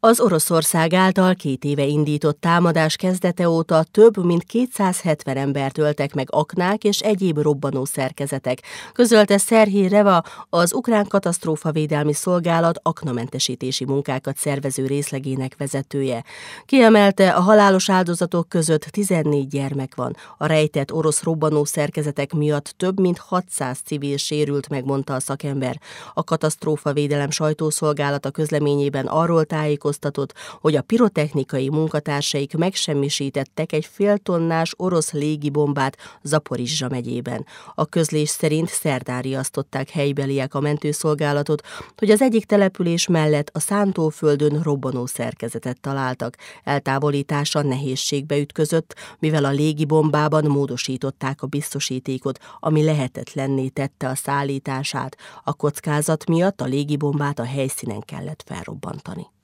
Az Oroszország által két éve indított támadás kezdete óta több mint 270 embert öltek meg aknák és egyéb robbanó szerkezetek, közölte Szerhé Reva, az Ukrán Védelmi Szolgálat aknamentesítési munkákat szervező részlegének vezetője. Kiemelte, a halálos áldozatok között 14 gyermek van. A rejtett orosz robbanó szerkezetek miatt több mint 600 civil sérült, megmondta a szakember. A katasztrófavédelem sajtószolgálata közleményében arról tájékoztatott, tájékoztatott, hogy a pirotechnikai munkatársaik megsemmisítettek egy féltonnás orosz légibombát Zaporizsa megyében. A közlés szerint szerdáriasztották helybeliek a mentőszolgálatot, hogy az egyik település mellett a szántóföldön robbanó szerkezetet találtak. Eltávolítása nehézségbe ütközött, mivel a légibombában módosították a biztosítékot, ami lehetetlenné tette a szállítását. A kockázat miatt a légibombát a helyszínen kellett felrobbantani.